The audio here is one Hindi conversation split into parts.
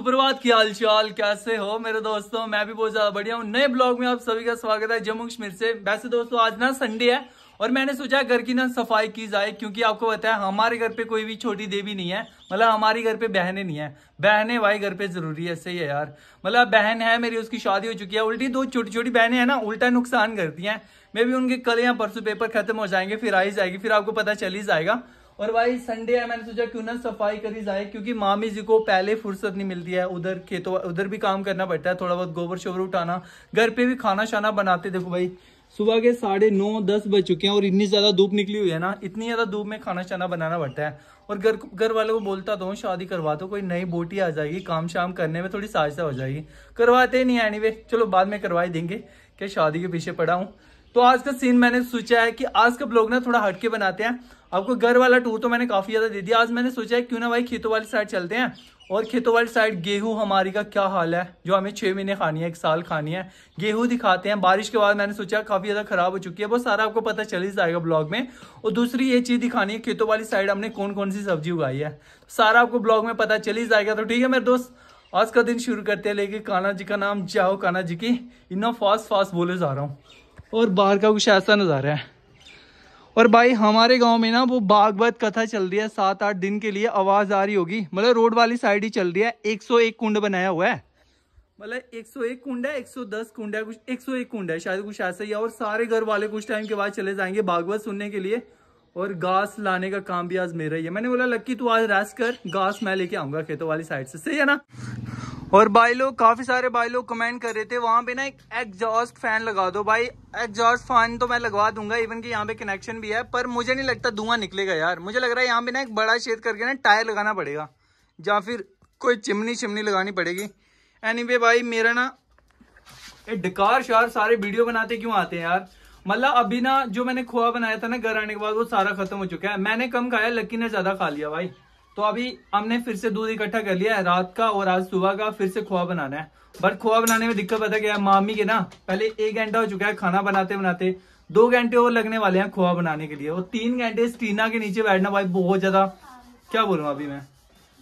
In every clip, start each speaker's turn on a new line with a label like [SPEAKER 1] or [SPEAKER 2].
[SPEAKER 1] सुप्रभात की हालचाल कैसे हो मेरे दोस्तों मैं भी बहुत ज्यादा बढ़िया हूँ नए ब्लॉग में आप सभी का स्वागत है जम्मू कश्मीर से वैसे दोस्तों आज ना संडे है और मैंने सोचा घर की ना सफाई की जाए क्योंकि आपको पता है हमारे घर पे कोई भी छोटी देवी नहीं है मतलब हमारे घर पे बहने नहीं है बहने भाई घर पे जरूरी है सही है यार मतलब बहन है मेरी उसकी शादी हो चुकी है उल्टी दो छोटी छोटी बहने हैं ना उल्टा नुकसान करती हैं मे भी उनके कल या परसों पेपर खत्म हो जाएंगे फिर आ ही जाएगी फिर आपको पता चल ही जाएगा और भाई संडे है मैंने सोचा क्यों ना सफाई करी जाए क्योंकि मामी जी को पहले फुर्सत नहीं मिलती है उधर खेतों उधर भी काम करना पड़ता है थोड़ा बहुत गोबर शोबर उठाना घर पे भी खाना शाना बनाते देखो भाई सुबह के साढ़े नौ दस बज चुके हैं और इतनी ज़्यादा धूप निकली हुई है ना इतनी ज़्यादा धूप में खाना शाना बनाना पड़ता है और घर घर वालों को बोलता तो शादी करवा दो कोई नई बोटी आ जाएगी काम शाम करने में थोड़ी सहायता हो जाएगी करवाते नहीं एनी चलो बाद में करवा ही देंगे क्या शादी के पीछे पड़ा हूँ तो आज का सीन मैंने सोचा है कि आज का ब्लॉग ना थोड़ा हटके बनाते हैं आपको घर वाला टूर तो मैंने काफ़ी ज़्यादा दे दिया आज मैंने सोचा है क्यों ना भाई खेतों वाली साइड चलते हैं और खेतों वाली साइड गेहूँ हमारी का क्या हाल है जो हमें छः महीने खानी है एक साल खानी है गेहूँ दिखाते हैं बारिश के बाद मैंने सोचा काफ़ी ज़्यादा ख़राब हो चुकी है वो सारा आपको पता चल ही जाएगा ब्लॉग में और दूसरी ये चीज़ दिखानी है खेतों वाली साइड हमने कौन कौन सी सब्जी उगाई है सारा आपको ब्लॉग में पता चल ही जाएगा तो ठीक है मेरे दोस्त आज का दिन शुरू करते हैं लेके काना जी का नाम जाओ काना जी की इन्ना फास्ट फास्ट बोले जा रहा हूँ और बाहर का कुछ ऐसा नज़ारा है पर भाई हमारे गांव में ना वो भागवत कथा चल रही है सात आठ दिन के लिए आवाज़ आ रही होगी मतलब रोड वाली साइड ही चल रही है एक सौ एक कुंड बनाया हुआ है मतलब एक सौ एक कुंड है एक सौ दस कुंड है कुछ एक सौ एक कुंड है शायद कुछ ऐसा ही है और सारे घर वाले कुछ टाइम के बाद चले जाएंगे भागवत सुनने के लिए और घास लाने का काम भी आज मेरा ही है मैंने बोला लक्की तू आज रेस्ट कर घास मैं लेके आऊंगा खेतों वाली साइड से सही है ना और भाई लोग काफी सारे भाई लोग कमेंट कर रहे थे वहां पे ना एक एग्जॉस्ट फैन लगा दो भाई एग्जॉस्ट फैन तो मैं लगवा दूंगा इवन कि यहाँ पे कनेक्शन भी है पर मुझे नहीं लगता धुआं निकलेगा यार मुझे लग रहा है यहाँ पे ना एक बड़ा छेद करके ना टायर लगाना पड़ेगा या फिर कोई चिमनी चिमनी लगानी पड़ेगी एनी anyway, भाई मेरा ना ये डकार शार सारे वीडियो बनाते क्यों आते हैं यार मतलब अभी ना जो मैंने खोआ बनाया था ना घर आने के बाद वो सारा खत्म हो चुका है मैंने कम खाया लकी ने ज्यादा खा लिया भाई तो अभी हमने फिर से दूध इकट्ठा कर लिया है रात का और आज सुबह का फिर से खोआ बनाना है बट खोआ बनाने में दिक्कत पता क्या है मामी के ना पहले एक घंटा हो चुका है खाना बनाते बनाते दो घंटे और लगने वाले हैं खोआ बनाने के लिए और तीन घंटे स्टीना के नीचे बैठना भाई बहुत ज्यादा क्या बोलूँ अभी मैं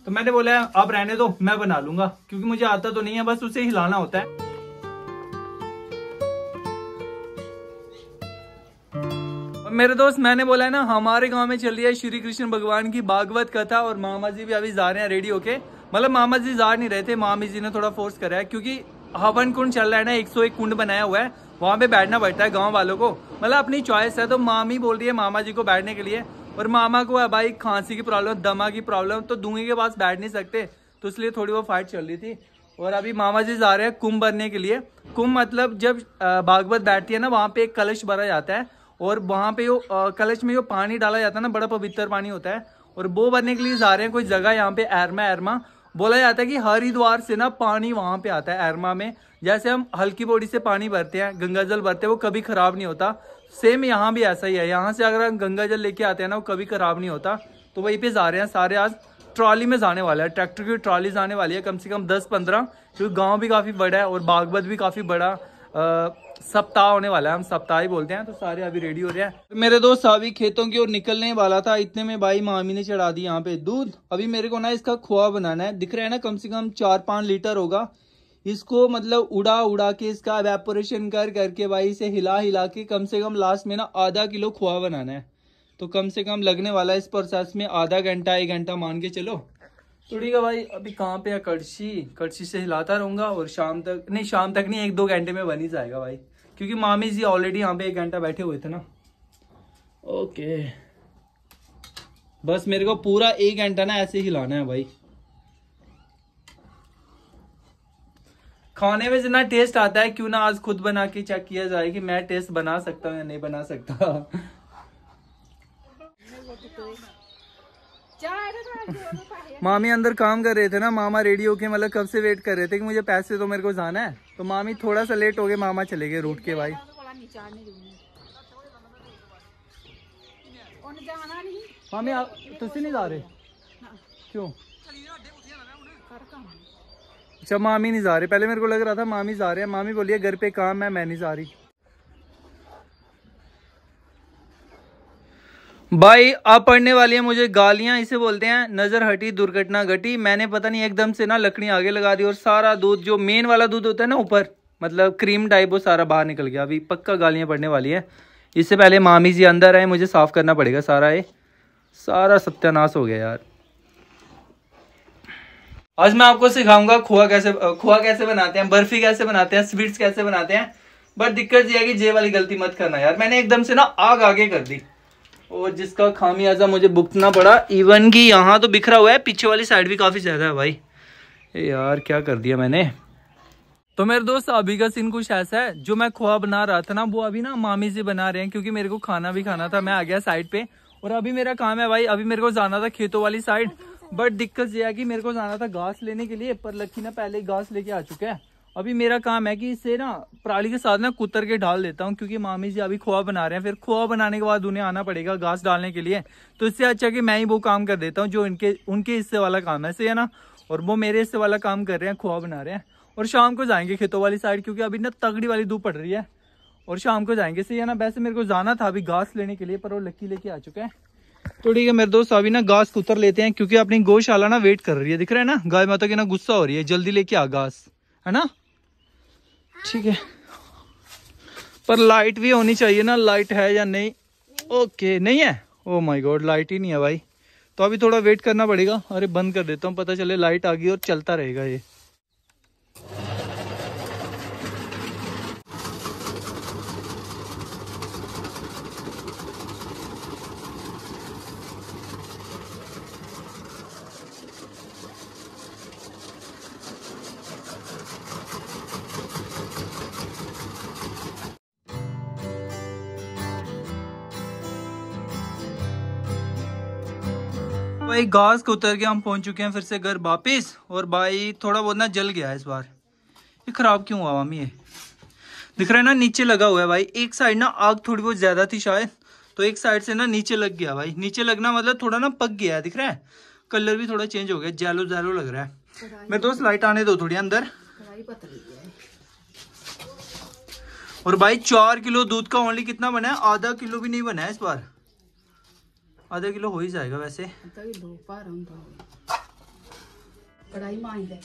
[SPEAKER 1] तो मैंने बोला आप रहने दो मैं बना लूंगा क्योंकि मुझे आता तो नहीं है बस उसे हिलाना होता है मेरे दोस्त मैंने बोला है ना हमारे गांव में चल रही है श्री कृष्ण भगवान की भागवत कथा और मामा जी भी अभी जा रहे हैं रेडी होके मतलब मामा जी जा नहीं रहे थे मामी जी ने थोड़ा फोर्स करा है क्योंकि हवन कुंड चल रहा है ना एक सौ एक कुंड बनाया हुआ है वहाँ पे बैठना पड़ता है गाँव वालों को मतलब अपनी चॉइस है तो मामी बोल रही है मामा जी को बैठने के लिए और मामा को है भाई खांसी की प्रॉब्लम दमा की प्रॉब्लम तो दूंगे के पास बैठ नहीं सकते तो इसलिए थोड़ी वो फाइट चल रही थी और अभी मामा जी जा रहे हैं कुंभ भरने के लिए कुंभ मतलब जब भागवत बैठती है ना वहाँ पे एक कलश भरा जाता है और वहाँ पे जो कलश में जो पानी डाला जाता है ना बड़ा पवित्र पानी होता है और वो भरने के लिए जा रहे हैं कोई जगह यहाँ पे एरमा एरमा बोला जाता है कि हरिद्वार से ना पानी वहाँ पे आता है एरमा में जैसे हम हल्की बॉडी से पानी भरते हैं गंगा जल भरते हैं वो कभी ख़राब नहीं होता सेम यहाँ भी ऐसा ही है यहाँ से अगर हम गंगा जल लेके आते हैं ना वो कभी ख़राब नहीं होता तो वहीं पे जा रहे हैं सारे आज ट्रॉली में जाने वाले है ट्रैक्टर की ट्रॉली जाने वाली है कम से कम दस पंद्रह क्योंकि गाँव भी काफ़ी बड़ा है और बागबत भी काफ़ी बड़ा सप्ताह होने वाला है हम सप्ताह ही बोलते हैं तो सारे अभी रेडी हो रहे हैं मेरे दोस्त अभी खेतों की ओर निकलने वाला था इतने में भाई मामी ने चढ़ा दी यहाँ पे दूध अभी मेरे को ना इसका खोआ बनाना है दिख रहा है ना कम से कम चार पाँच लीटर होगा इसको मतलब उड़ा उड़ा के इसका वेपोरेशन कर करके भाई इसे हिला हिला के कम से कम लास्ट में ना आधा किलो खोआ बनाना है तो कम से कम लगने वाला है इस प्रोसेस में आधा घंटा एक घंटा मान के चलो तो ठीक है भाई अभी कहाँ पे है कड़छी कड़छी से हिलाता रहूंगा और शाम तक नहीं शाम तक नहीं एक दो घंटे में बन ही जाएगा भाई क्योंकि मामी जी ऑलरेडी यहाँ पे एक घंटा बैठे हुए थे ना ओके बस मेरे को पूरा एक घंटा ना ऐसे ही लाना है भाई खाने में जितना टेस्ट आता है क्यों ना आज खुद बना के चेक किया जाए कि मैं टेस्ट बना सकता हूँ या नहीं बना सकता मामी अंदर काम कर रहे थे ना मामा रेडी होके मतलब कब से वेट कर रहे थे कि मुझे पैसे तो मेरे को जाना है तो मामी थोड़ा सा लेट हो गए मामा चले गए रूट के भाई तो मामी आप तुझसे नहीं जा रहे क्यों अच्छा मामी नहीं जा रहे पहले मेरे को लग रहा था मामी जा रहे हैं मामी बोलिए घर पे काम है मैं नहीं जा रही भाई आप पढ़ने वाली है मुझे गालियां इसे बोलते हैं नजर हटी दुर्घटना घटी मैंने पता नहीं एकदम से ना लकड़ी आगे लगा दी और सारा दूध जो मेन वाला दूध होता है ना ऊपर मतलब क्रीम टाइप वो सारा बाहर निकल गया अभी पक्का गालियां पढ़ने वाली है इससे पहले मामी जी अंदर आए मुझे साफ करना पड़ेगा सारा ये सारा सत्यानाश हो गया यार आज मैं आपको सिखाऊंगा खोआ कैसे खोआ कैसे बनाते हैं बर्फी कैसे बनाते हैं स्वीट्स कैसे बनाते हैं बट दिक्कत यह है कि जे वाली गलती मत करना यार मैंने एकदम से ना आग आगे कर दी और जिसका खामियाजा मुझे भुगतना पड़ा इवन कि यहाँ तो बिखरा हुआ है पीछे वाली साइड भी काफ़ी ज़्यादा है भाई यार क्या कर दिया मैंने तो मेरे दोस्त अभी का सीन कुछ ऐसा है जो मैं खोआ बना रहा था ना वो अभी ना मामी से बना रहे हैं क्योंकि मेरे को खाना भी खाना था मैं आ गया साइड पे और अभी मेरा काम है भाई अभी मेरे को जाना था खेतों वाली साइड बट दिक्कत ये है कि मेरे को जाना था घास लेने के लिए पर लखी ना पहले ही घास लेके आ चुका है अभी मेरा काम है कि इसे ना पराली के साथ ना कुतर के डाल देता हूँ क्योंकि मामी जी अभी खोआ बना रहे हैं फिर खोआ बनाने के बाद उन्हें आना पड़ेगा घास डालने के लिए तो इससे अच्छा कि मैं ही वो काम कर देता हूँ जो इनके उनके हिस्से वाला काम है सही है ना और वो मेरे हिस्से वाला काम कर रहे हैं खोआ बना रहे हैं और शाम को जाएंगे खेतों वाली साइड क्योंकि अभी ना तगड़ी वाली धूप पड़ रही है और शाम को जाएंगे सही है ना वैसे मेरे को जाना था अभी घास लेने के लिए पर वो लक्की लेके आ चुका है तो ठीक है मेरे दोस्त अभी ना घास कुतर लेते हैं क्योंकि अपनी गौशाला ना वेट कर रही है दिख रहा है ना गाय माता की ना गुस्सा हो रही है जल्दी लेके आ घास है ना ठीक है पर लाइट भी होनी चाहिए ना लाइट है या नहीं, ओके नहीं है ओ माय गॉड लाइट ही नहीं है भाई तो अभी थोड़ा वेट करना पड़ेगा अरे बंद कर देता हूँ पता चले लाइट आ गई और चलता रहेगा ये भाई घास को उतर के हम पहुंच चुके हैं फिर से घर वापस और भाई थोड़ा बहुत ना जल गया है इस बार ये ख़राब क्यों हुआ मामी ये दिख रहा है ना नीचे लगा हुआ है भाई एक साइड ना आग थोड़ी बहुत ज़्यादा थी शायद तो एक साइड से ना नीचे लग गया भाई नीचे लगना मतलब थोड़ा ना पक गया है दिख रहा है कलर भी थोड़ा चेंज हो गया जैलो जैलो लग रहा है मेरे दोस्त लाइट आने दो थोड़ी अंदर और भाई चार किलो दूध का ओनली कितना बना है आधा किलो भी नहीं बना है इस बार आधा किलो हो ही जाएगा वैसे माई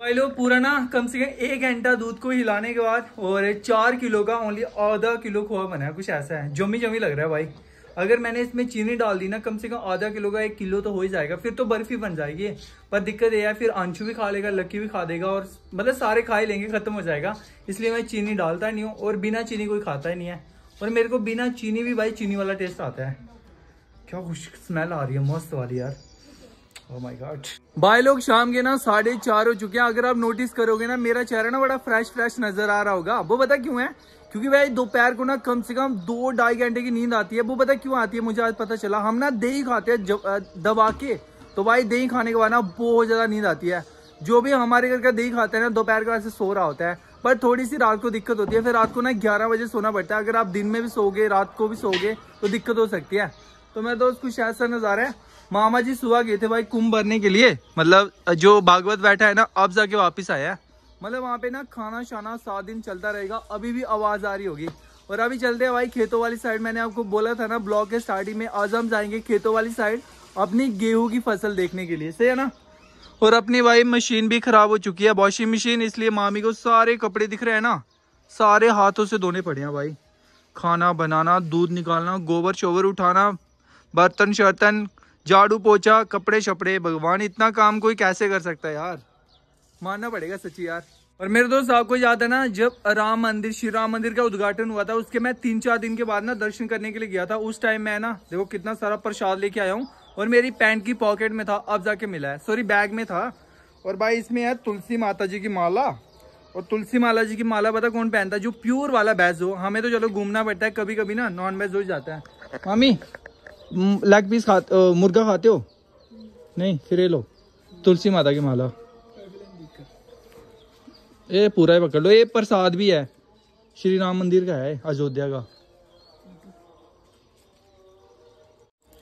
[SPEAKER 1] भाई लोग पूरा ना कम से कम एक घंटा दूध को हिलाने के बाद और चार किलो का ओनली आधा किलो खोआ बना है कुछ ऐसा है जमी जमी लग रहा है भाई अगर मैंने इसमें चीनी डाल दी ना कम से कम आधा किलो का एक किलो तो हो ही जाएगा फिर तो बर्फी बन जाएगी पर दिक्कत यह है फिर आंशू भी खा लेगा लक्की भी खा देगा और मतलब सारे खा ही लेंगे खत्म हो जाएगा इसलिए मैं चीनी डालता नहीं हूँ और बिना चीनी कोई खाता ही नहीं है और मेरे को बिना चीनी भी भाई चीनी वाला टेस्ट आता है क्या खुश स्मेल आ रही है मस्त वाली यार oh लोग शाम के ना साढ़े चार हो चुके हैं अगर आप नोटिस करोगे ना मेरा चेहरा ना बड़ा फ्रेश फ्रेश नजर आ रहा होगा वो पता क्यों है क्योंकि भाई दोपहर को ना कम से कम दो ढाई घंटे की नींद आती है वो पता क्यों आती है मुझे आज पता चला हम ना दही खाते हैं दबा के तो भाई दही खाने के बाद ना बहुत ज़्यादा नींद आती है जो भी हमारे घर का दही खाते है ना दोपहर के बाद सो रहा होता है पर थोड़ी सी रात को दिक्कत होती है फिर रात को ना ग्यारह बजे सोना पड़ता है अगर आप दिन में भी सोगे रात को भी सोगे तो दिक्कत हो सकती है तो मेरे दोस्त कुछ ऐसा नज़ारा है मामा जी सुबह गए थे भाई कुंभ भरने के लिए मतलब जो भागवत बैठा है ना अब जाके वापिस आया है मतलब वहाँ पे ना खाना शाना सात दिन चलता रहेगा अभी भी आवाज़ आ रही होगी और अभी चलते हैं भाई खेतों वाली साइड मैंने आपको बोला था ना ब्लॉक के स्टार्टिंग में आज हम जाएंगे खेतों वाली साइड अपनी गेहूं की फसल देखने के लिए सही है ना और अपनी भाई मशीन भी ख़राब हो चुकी है वॉशिंग मशीन इसलिए मामी को सारे कपड़े दिख रहे हैं ना सारे हाथों से धोने पड़े हैं भाई खाना बनाना दूध निकालना गोबर शोबर उठाना बर्तन शर्तन झाड़ू पोछा कपड़े शपड़े भगवान इतना काम कोई कैसे कर सकता है यार मानना पड़ेगा सच्ची यार और मेरे दोस्त आपको याद है ना जब राम मंदिर श्री राम मंदिर का उद्घाटन हुआ था उसके मैं तीन चार दिन के बाद ना दर्शन करने के लिए गया था उस टाइम मैं ना देखो कितना सारा प्रसाद लेके आया हूँ और मेरी पैंट की पॉकेट में था अब जाके मिला है सॉरी बैग में था और भाई इसमें है तुलसी माता जी की माला और तुलसी माला जी की माला पता कौन पहनता है जो प्योर वाला बैज हो हमें तो चलो घूमना पड़ता है कभी कभी ना नॉन वेज हो जाता है मामी लेग पीस खा मुर्गा खाते हो नहीं फिर ये लो तुलसी माता की माला ये पूरा ही पकड़ लो ये प्रसाद भी है श्री राम मंदिर का है अयोध्या का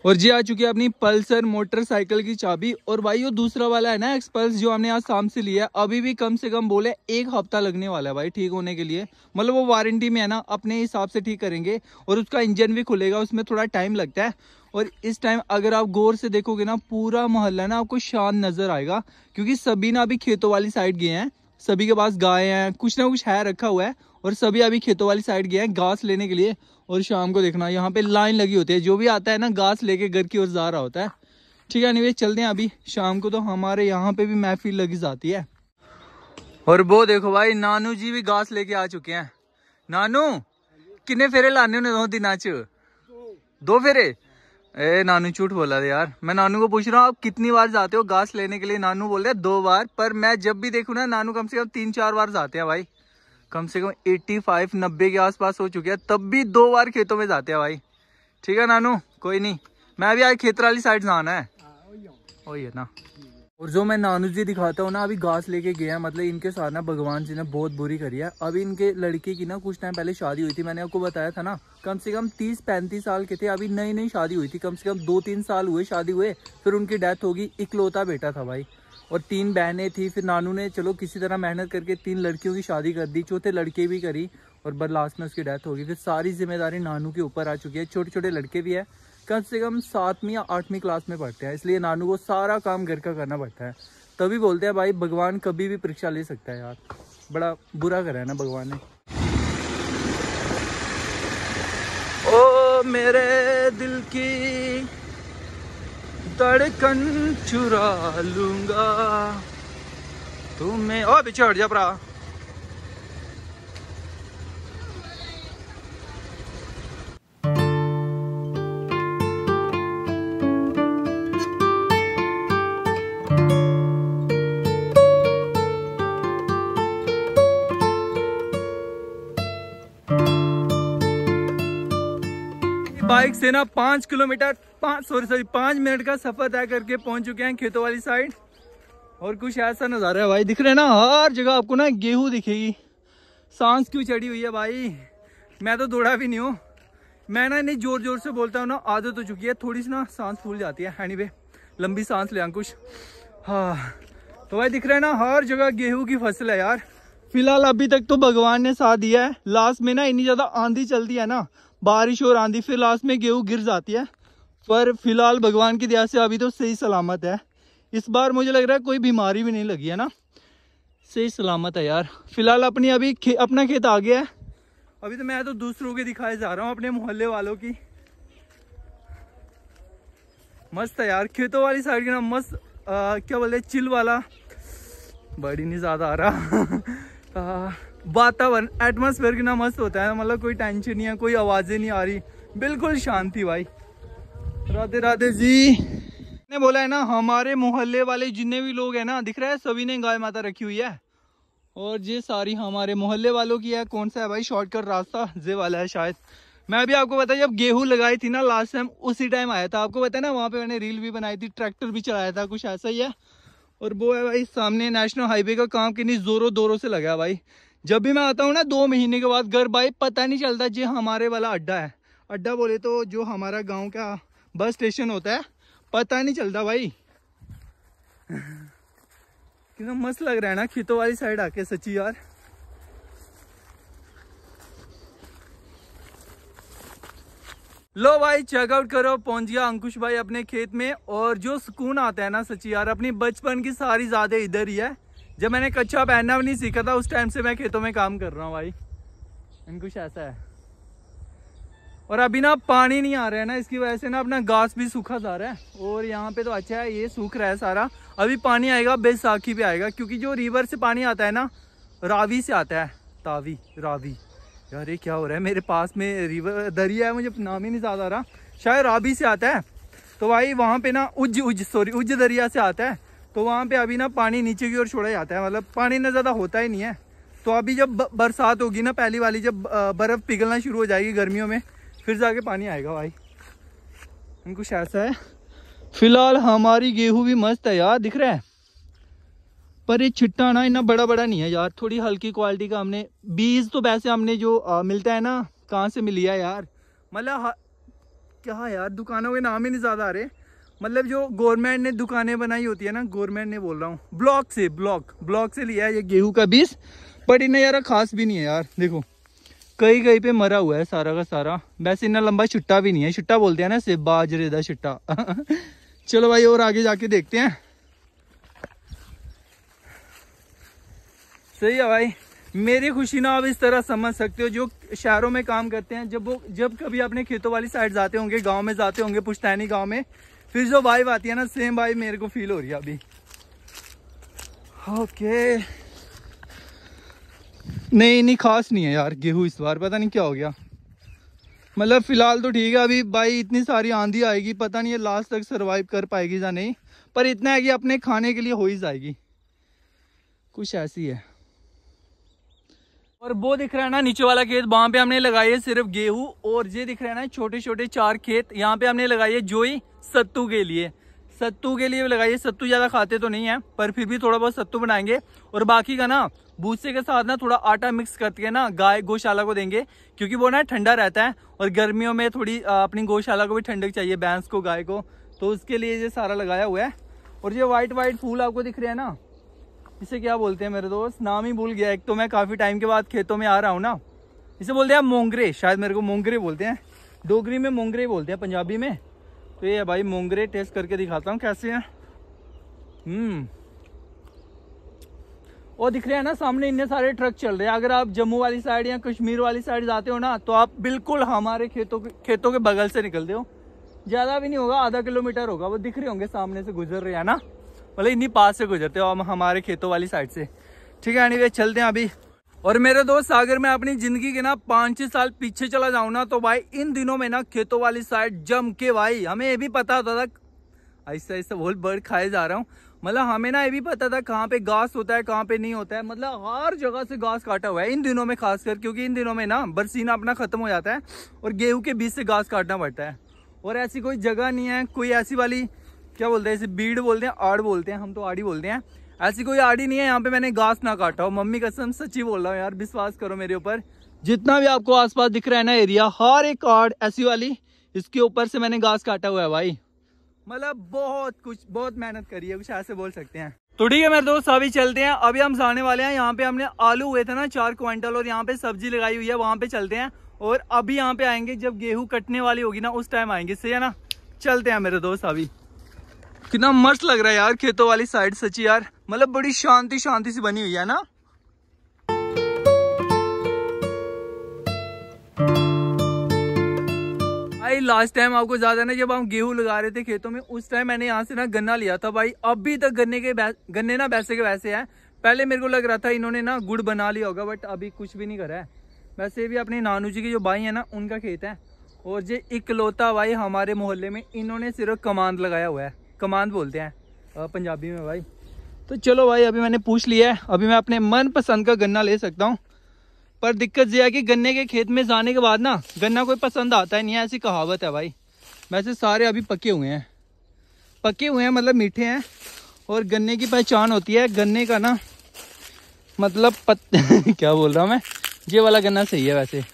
[SPEAKER 1] और जी आ चुकी है अपनी पल्सर मोटरसाइकिल की चाबी और भाई वो दूसरा वाला है ना एक्सपल्स जो हमने आज शाम से लिया है अभी भी कम से कम बोले एक हफ्ता लगने वाला है भाई ठीक होने के लिए मतलब वो वारंटी में है ना अपने हिसाब से ठीक करेंगे और उसका इंजन भी खुलेगा उसमें थोड़ा टाइम लगता है और इस टाइम अगर आप गौर से देखोगे ना पूरा मोहल्ला ना आपको शांत नजर आएगा क्योंकि सभी ना अभी खेतों वाली साइड गए हैं सभी के पास गाय हैं कुछ ना कुछ है रखा हुआ है और सभी अभी खेतों वाली साइड गए हैं घास लेने के लिए और शाम को देखना यहाँ पे लाइन लगी होती है जो भी आता है ना घास लेके घर की ओर जा रहा होता है ठीक है नहीं चलते हैं अभी शाम को तो हमारे यहाँ पे भी महफिल लगी जाती है और वो देखो भाई नानू जी भी घास लेके आ चुके हैं नानू किन्ने फेरे लाने होने दो दिन आज दो फेरे ए नानू झूठ बोला था यार मैं नानू को पूछ रहा हूँ आप कितनी बार जाते हो घास लेने के लिए नानू बोल रहे दो बार पर मैं जब भी देखू ना नानू कम से कम तीन चार बार जाते हैं भाई कम से कम एट्टी फाइव नब्बे के आसपास हो चुके हैं तब भी दो बार खेतों में जाते हैं भाई ठीक है नानू कोई नहीं मैं भी आज खेतराली साइड जाना है हाँ, वही है ना और जो मैं नानू जी दिखाता हूँ ना अभी घास लेके गया मतलब इनके साथ ना भगवान जी ने बहुत बुरी करी है अभी इनके लड़के की ना कुछ टाइम पहले शादी हुई थी मैंने आपको बताया था ना कम से कम तीस पैंतीस साल के थे अभी नई नई शादी हुई थी कम से कम दो तीन साल हुए शादी हुए फिर उनकी डेथ होगी इकलौता बेटा था भाई और तीन बहनें थी फिर नानू ने चलो किसी तरह मेहनत करके तीन लड़कियों की शादी कर दी चौथे लड़के भी करी और बर लास्ट में उसकी डेथ होगी फिर सारी जिम्मेदारी नानू के ऊपर आ चुकी है छोटे छोटे लड़के भी है कम से कम सातवीं या आठवीं क्लास में पढ़ते हैं इसलिए नानू को सारा काम घर का करना पड़ता है तभी बोलते हैं भाई भगवान कभी भी परीक्षा ले सकता है यार बड़ा बुरा करा है ना भगवान ने ओ मेरे दिल की धड़कन चुरा लूंगा तुम्हें ओ पीछे हट जा भरा ना पाँच किलोमीटर पाँच सॉरी सॉरी पाँच मिनट का सफर तय करके पहुंच चुके हैं खेतों वाली साइड और कुछ ऐसा नज़ारा है भाई दिख रहे हैं ना हर जगह आपको ना गेहूँ दिखेगी सांस क्यों चढ़ी हुई है भाई मैं तो दौड़ा भी नहीं हूँ मैं ना इन्हें जोर जोर से बोलता हूँ ना आदत हो चुकी है थोड़ी सी ना सांस फूल जाती है एनी लंबी सांस ले अंकुश हाँ तो भाई दिख रहा है ना हर जगह गेहूं की फसल है यार फिलहाल अभी तक तो भगवान ने साथ दिया है लास्ट में ना इतनी ज़्यादा आंधी चलती है ना बारिश और आंधी फिर लास्ट में गेहूँ गिर जाती है पर फिलहाल भगवान की दया से अभी तो सही सलामत है इस बार मुझे लग रहा है कोई बीमारी भी नहीं लगी है ना सही सलामत है यार फिलहाल अपनी अभी खे, अपना खेत आ गया है अभी तो मैं तो दूसरों के दिखाए जा रहा हूँ अपने मोहल्ले वालों की मस्त है यार खेतों वाली साइड के ना मस्त क्या बोलते चिल वाला बड़ी नहीं ज़्यादा आ रहा वातावरण एटमोसफेयर कितना मस्त होता है मतलब कोई टेंशन नहीं है कोई आवाज़ें नहीं आ रही बिल्कुल शांति भाई राधे राधे जी ने बोला है ना हमारे मोहल्ले वाले जितने भी लोग हैं ना दिख रहा है सभी ने गाय माता रखी हुई है और ये सारी हमारे मोहल्ले वालों की है कौन सा है भाई शॉर्टकट रास्ता जे वाला है शायद मैं भी आपको बताया जब गेहूं लगाई थी ना लास्ट टाइम उसी टाइम आया था आपको बताया ना वहाँ पे मैंने रील भी बनाई थी ट्रैक्टर भी चलाया था कुछ ऐसा ही है और वो है भाई सामने नेशनल हाईवे का काम कितनी जोरों दोरों से लगा भाई जब भी मैं आता हूँ ना दो महीने के बाद घर भाई पता नहीं चलता जी हमारे वाला अड्डा है अड्डा बोले तो जो हमारा गाँव का बस स्टेशन होता है पता नहीं चलता भाई कितना मस्त लग रहा है ना खेतों वाली साइड आके सची यार लो भाई चेकआउट करो पहुंच गया अंकुश भाई अपने खेत में और जो सुकून आता है ना सची यार अपनी बचपन की सारी ज्यादा इधर ही है जब मैंने कच्छा पहनना भी नहीं सीखा था उस टाइम से मैं खेतों में काम कर रहा हूँ भाई एंड कुछ ऐसा है और अभी ना पानी नहीं आ रहा है ना इसकी वजह से ना अपना घास भी सूखा जा रहा है और यहाँ पे तो अच्छा है ये सूख रहा है सारा अभी पानी आएगा बैसाखी पे आएगा क्योंकि जो रिवर से पानी आता है ना रावी से आता है तावी रावी यार ये क्या हो रहा है मेरे पास में रिवर दरिया है मुझे नाम ही नहीं ज्यादा आ रहा शायद रावी से आता है तो भाई वहाँ पे ना उज उज सॉरी उज दरिया से आता है तो वहाँ पे अभी ना पानी नीचे की ओर छोड़ा जाता है मतलब पानी ना ज़्यादा होता ही नहीं है तो अभी जब बरसात होगी ना पहली वाली जब बर्फ़ पिघलना शुरू हो जाएगी गर्मियों में फिर जाके पानी आएगा भाई कुछ ऐसा है फिलहाल हमारी गेहूँ भी मस्त है यार दिख रहा है पर ये छिट्टा ना इतना बड़ा बड़ा नहीं है यार थोड़ी हल्की क्वालिटी का हमने बीज तो वैसे हमने जो आ, मिलता है ना कहाँ से मिली है यार मतलब क्या यार दुकानों के नाम ही नहीं ज़्यादा आ रहे मतलब जो गवर्नमेंट ने दुकानें बनाई होती है ना गवर्नमेंट ने बोल रहा हूँ ब्लॉक से ब्लॉक ब्लॉक से लिया है ये गेहूं का बीज बट इन्हें यार खास भी नहीं है यार देखो कई कहीं पे मरा हुआ है सारा का सारा वैसे इतना लंबा छुट्टा भी नहीं है छुट्टा बोलते हैं ना से बाजरे का छुट्टा चलो भाई और आगे जाके देखते हैं सही है भाई मेरी खुशी ना आप इस तरह समझ सकते हो जो शहरों में काम करते हैं जब वो जब कभी अपने खेतों वाली साइड जाते होंगे गांव में जाते होंगे पुश्तैनी गांव में फिर जो वाइब आती है ना सेम वाइब मेरे को फील हो रही है अभी ओके नहीं नहीं खास नहीं है यार गेहूँ इस बार पता नहीं क्या हो गया मतलब फ़िलहाल तो ठीक है अभी भाई इतनी सारी आंधी आएगी पता नहीं ये लास्ट तक सरवाइव कर पाएगी या नहीं पर इतना है कि अपने खाने के लिए हो ही जाएगी कुछ ऐसी है और वो दिख रहा है ना नीचे वाला खेत वहाँ पे हमने लगाई है सिर्फ गेहूं और ये दिख रहा है ना छोटे छोटे चार खेत यहाँ पे हमने लगाई है जोई सत्तू के लिए सत्तू के लिए लगाइए सत्तू ज़्यादा खाते तो नहीं है पर फिर भी थोड़ा बहुत सत्तू बनाएंगे और बाकी का ना भूसे के साथ ना थोड़ा आटा मिक्स करके ना गाय गौशाला को देंगे क्योंकि वो ना ठंडा रहता है और गर्मियों में थोड़ी अपनी गौशाला को भी ठंडक चाहिए भैंस को गाय को तो उसके लिए ये सारा लगाया हुआ है और ये वाइट वाइट फूल आपको दिख रहे हैं ना इसे क्या बोलते हैं मेरे दोस्त नाम ही भूल गया एक तो मैं काफ़ी टाइम के बाद खेतों में आ रहा हूँ ना इसे बोलते हैं मोंगरे शायद मेरे को मोंगरे बोलते हैं डोगरी में मोंगरे बोलते हैं पंजाबी में तो ये भाई मोंगरे टेस्ट करके दिखाता हूँ कैसे हैं हम्म और दिख रहे हैं ना सामने इतने सारे ट्रक चल रहे हैं अगर आप जम्मू वाली साइड या कश्मीर वाली साइड जाते हो ना तो आप बिल्कुल हमारे खेतों के खेतों के बगल से निकलते हो ज़्यादा भी नहीं होगा आधा किलोमीटर होगा वो दिख रहे होंगे सामने से गुजर रहे हैं ना मतलब इन्हीं पास से गुजरते हो हम हमारे खेतों वाली साइड से ठीक है एनी चलते हैं अभी और मेरे दोस्त अगर मैं अपनी जिंदगी के ना पाँच छह साल पीछे चला जाऊँ ना तो भाई इन दिनों में ना खेतों वाली साइड जम के भाई हमें ये भी पता होता था ऐसा ऐसा बोल बर्ड खाए जा रहा हूँ मतलब हमें ना ये भी पता था कहाँ पे घास होता है कहाँ पे नहीं होता है मतलब हर जगह से घास काटा हुआ है इन दिनों में खासकर क्योंकि इन दिनों में ना बरसीना अपना ख़त्म हो जाता है और गेहूं के बीच से घास काटना पड़ता है और ऐसी कोई जगह नहीं है कोई ऐसी वाली क्या बोलते हैं इसे बीड़ बोलते हैं आड़ बोलते हैं हम तो आड़ी बोलते हैं ऐसी कोई आड़ी नहीं है यहाँ पे मैंने घास ना काटा हो मम्मी कसम सच्ची बोल रहा हूँ यार विश्वास करो मेरे ऊपर जितना भी आपको आसपास दिख रहा है ना एरिया हर एक आड़ ऐसी वाली इसके ऊपर से मैंने घास काटा हुआ है भाई मतलब बहुत कुछ बहुत मेहनत करी है कुछ ऐसे बोल सकते हैं तो ठीक है मेरे दोस्त अभी चलते हैं अभी हम जाने वाले हैं यहाँ पे हमने आलू हुए थे ना चार क्विंटल और यहाँ पे सब्जी लगाई हुई है वहाँ पे चलते हैं और अभी यहाँ पे आएंगे जब गेहूं कटने वाली होगी ना उस टाइम आएंगे सही है ना चलते हैं मेरे दोस्त अभी कितना मस्त लग रहा है यार खेतों वाली साइड सची यार मतलब बड़ी शांति शांति से बनी हुई है ना भाई लास्ट टाइम आपको ज्यादा ना जब हम गेहूं लगा रहे थे खेतों में उस टाइम मैंने यहाँ से ना गन्ना लिया था भाई अभी तक गन्ने के गन्ने ना वैसे के वैसे है पहले मेरे को लग रहा था इन्होंने ना गुड़ बना लिया होगा बट अभी कुछ भी नहीं करा है वैसे भी अपने नानू जी के जो भाई है ना उनका खेत है और जो इकलौता भाई हमारे मोहल्ले में इन्होंने सिर्फ कमांड लगाया हुआ है कमान बोलते हैं पंजाबी में भाई तो चलो भाई अभी मैंने पूछ लिया है अभी मैं अपने मनपसंद का गन्ना ले सकता हूँ पर दिक्कत यह है कि गन्ने के खेत में जाने के बाद ना गन्ना कोई पसंद आता ही नहीं है ऐसी कहावत है भाई वैसे सारे अभी पके हुए हैं पके हुए हैं मतलब मीठे हैं और गन्ने की पहचान होती है गन्ने का ना मतलब पत क्या बोल रहा हूँ मैं ये वाला गन्ना सही है वैसे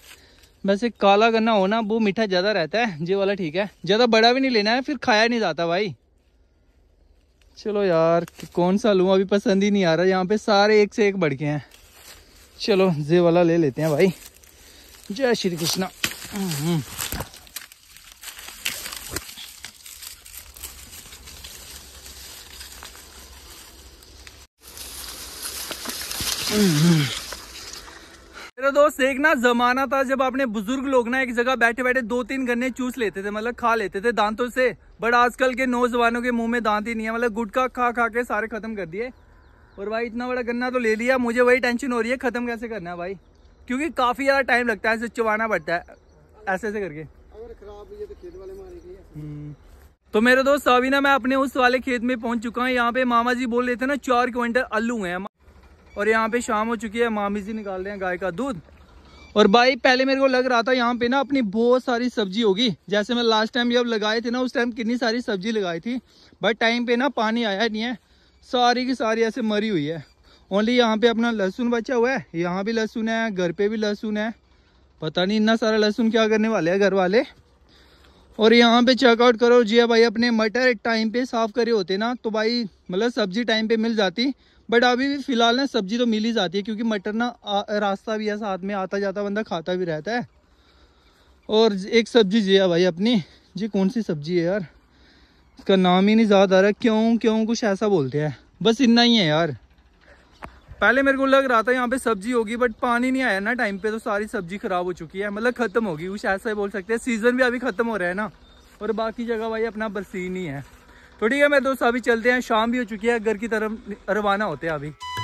[SPEAKER 1] वैसे काला गन्ना होना वो मीठा ज़्यादा रहता है ये वाला ठीक है ज़्यादा बड़ा भी नहीं लेना है फिर खाया नहीं जाता भाई चलो यार कौन सा लूँ अभी पसंद ही नहीं आ रहा यहाँ पे सारे एक से एक बढ़ गए हैं चलो जे वाला ले लेते हैं भाई जय श्री कृष्णा Mm-hmm. मेरे दोस्त एक ना जमाना था जब आपने बुजुर्ग लोग ना एक जगह बैठे बैठे दो तीन गन्ने चूस लेते थे मतलब खा लेते थे दांतों से बट आजकल के नौजवानों के मुंह में दांत ही नहीं है मतलब गुटखा खा खा के सारे खत्म कर दिए और भाई इतना बड़ा गन्ना तो ले लिया मुझे वही टेंशन हो रही है खत्म कैसे करना है भाई क्योंकि काफी ज्यादा टाइम लगता है चबाना पड़ता है ऐसे ऐसे करके तो, हम्म। तो मेरे दोस्त अभी ना मैं अपने उस वाले खेत में पहुंच चुका हूँ यहाँ पे मामा जी बोल रहे थे ना चार क्विंटल आलू है और यहाँ पे शाम हो चुकी है मामी जी निकाल रहे हैं गाय का दूध और भाई पहले मेरे को लग रहा था यहाँ पे ना अपनी बहुत सारी सब्जी होगी जैसे मैं लास्ट टाइम जब लगाए थे ना उस टाइम कितनी सारी सब्जी लगाई थी बट टाइम पे ना पानी आया नहीं है सारी की सारी ऐसे मरी हुई है ओनली यहाँ पे अपना लहसुन बचा हुआ है यहाँ भी लहसुन है घर पे भी लहसुन है पता नहीं इतना सारा लहसुन क्या करने वाले हैं घर वाले और यहाँ पे चेकआउट करो जी भाई अपने मटर टाइम पे साफ करे होते ना तो भाई मतलब सब्जी टाइम पे मिल जाती बट अभी भी फिलहाल ना सब्जी तो मिल ही जाती है क्योंकि मटर ना रास्ता भी है साथ में आता जाता बंदा खाता भी रहता है और एक सब्जी जी है भाई अपनी जी कौन सी सब्जी है यार इसका नाम ही नहीं याद आ रहा क्यों क्यों कुछ ऐसा बोलते हैं बस इतना ही है यार पहले मेरे को लग रहा था यहाँ पे सब्जी होगी बट पानी नहीं आया ना टाइम पे तो सारी सब्जी खराब हो चुकी है मतलब खत्म होगी कुछ ऐसा ही बोल सकते हैं सीजन भी अभी खत्म हो रहा है ना और बाकी जगह भाई अपना बरसीन ही है तो ठीक है मैं दोस्तों अभी चलते हैं शाम भी हो चुकी है घर की तरफ रवाना होते हैं अभी